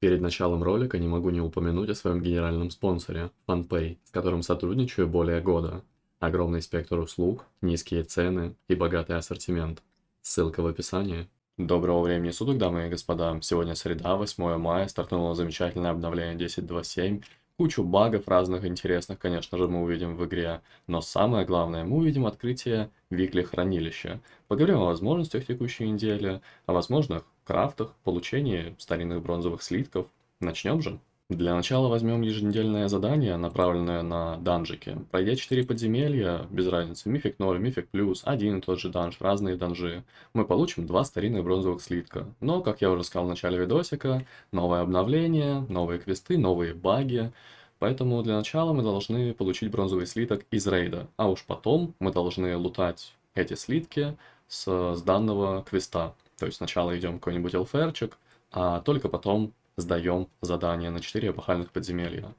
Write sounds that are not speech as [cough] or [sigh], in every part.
Перед началом ролика не могу не упомянуть о своем генеральном спонсоре, FunPay, с которым сотрудничаю более года. Огромный спектр услуг, низкие цены и богатый ассортимент. Ссылка в описании. Доброго времени суток, дамы и господа. Сегодня среда, 8 мая, стартнуло замечательное обновление 10.2.7 Кучу багов разных интересных, конечно же, мы увидим в игре, но самое главное, мы увидим открытие Викли хранилища. Поговорим о возможностях текущей недели, о возможных крафтах, получении старинных бронзовых слитков. Начнем же. Для начала возьмем еженедельное задание, направленное на данжики. Пройдя 4 подземелья, без разницы, мифик 0, мифик плюс, один и тот же данж, разные данжи, мы получим два старинных бронзовых слитка. Но, как я уже сказал в начале видосика, новое обновление, новые квесты, новые баги, Поэтому для начала мы должны получить бронзовый слиток из рейда, а уж потом мы должны лутать эти слитки с, с данного квеста. То есть сначала идем какой-нибудь ЛФРчик, а только потом сдаем задание на 4 эпохальных подземелья.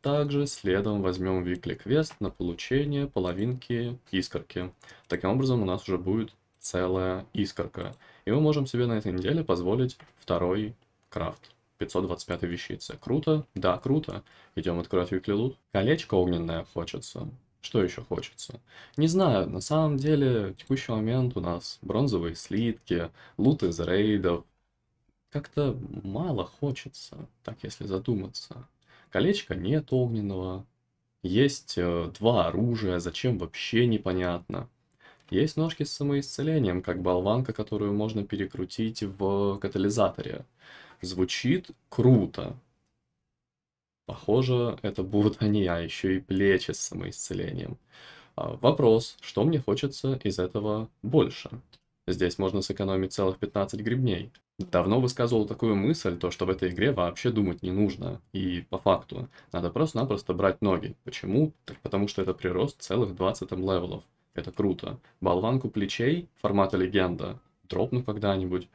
Также следом возьмем викли квест на получение половинки искорки. Таким образом у нас уже будет целая искорка. И мы можем себе на этой неделе позволить второй крафт. 525 вещица, Круто? Да, круто. Идем открывать виклилут. Колечко огненное хочется. Что еще хочется? Не знаю, на самом деле, в текущий момент у нас бронзовые слитки, лут из рейдов. Как-то мало хочется, так если задуматься. Колечко нет огненного. Есть э, два оружия, зачем вообще непонятно. Есть ножки с самоисцелением, как болванка, которую можно перекрутить в катализаторе. Звучит круто. Похоже, это будут [laughs] они, а еще и плечи с самоисцелением. А, вопрос, что мне хочется из этого больше? Здесь можно сэкономить целых 15 грибней. Давно высказывал такую мысль, то что в этой игре вообще думать не нужно. И по факту, надо просто-напросто брать ноги. Почему? Так потому что это прирост целых 20 левелов. Это круто. Болванку плечей формата легенда. Дропну когда-нибудь.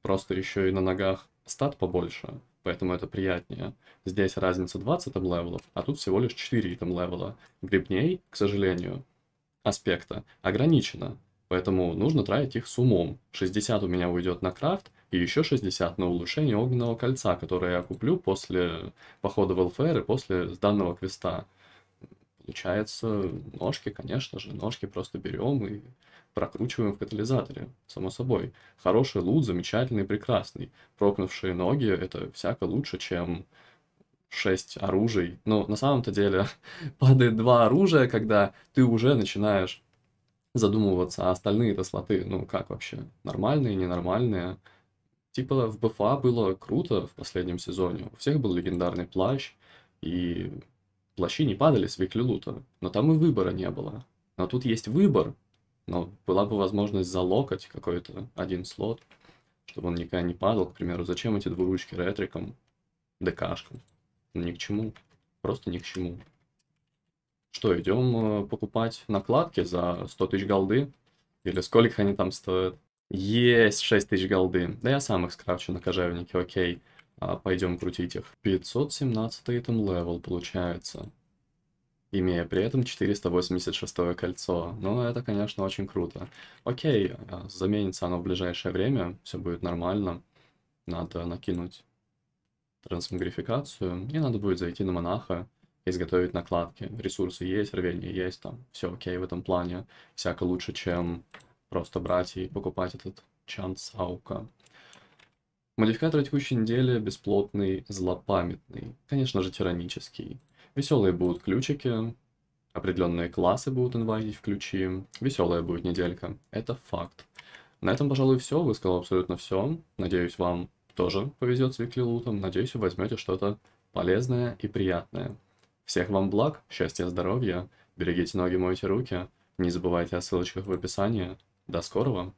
Просто еще и на ногах стат побольше, поэтому это приятнее. Здесь разница 20 там левелов, а тут всего лишь 4 там левела. Грибней, к сожалению, аспекта ограничено, поэтому нужно тратить их с умом. 60 у меня уйдет на крафт, и еще 60 на улучшение огненного кольца, которое я куплю после похода в ЛФР и после данного квеста. Получается, ножки, конечно же, ножки просто берем и прокручиваем в катализаторе, само собой. Хороший лут, замечательный, прекрасный. Прокнувшие ноги — это всяко лучше, чем шесть оружий. Но на самом-то деле [laughs] падает два оружия, когда ты уже начинаешь задумываться, а остальные-то слоты, ну как вообще, нормальные, ненормальные. Типа в БФА было круто в последнем сезоне, у всех был легендарный плащ, и Плащи не падали с Виклилута, но там и выбора не было. Но тут есть выбор, но была бы возможность залокать какой-то один слот, чтобы он никогда не падал, к примеру. Зачем эти двуручки ретриком, ДКшкам? Ну, ни к чему. Просто ни к чему. Что, идем э, покупать накладки за 100 тысяч голды? Или сколько они там стоят? Есть 6 тысяч голды. Да я сам их скрафчу на кожевнике, окей. А, пойдем крутить их. 517 item левел получается. Имея при этом 486 кольцо. Ну, это, конечно, очень круто. Окей, а, заменится оно в ближайшее время, все будет нормально. Надо накинуть трансмогрификацию, и надо будет зайти на монаха, изготовить накладки. Ресурсы есть, рвение есть, там все окей в этом плане. Всяко лучше, чем просто брать и покупать этот чанс аука. Модификатор текущей недели бесплотный, злопамятный, конечно же тиранический. Веселые будут ключики, определенные классы будут инвайтить в ключи, веселая будет неделька. Это факт. На этом, пожалуй, все, высказал абсолютно все. Надеюсь, вам тоже повезет с Викли Лутом, надеюсь, вы возьмете что-то полезное и приятное. Всех вам благ, счастья, здоровья, берегите ноги, мойте руки, не забывайте о ссылочках в описании. До скорого!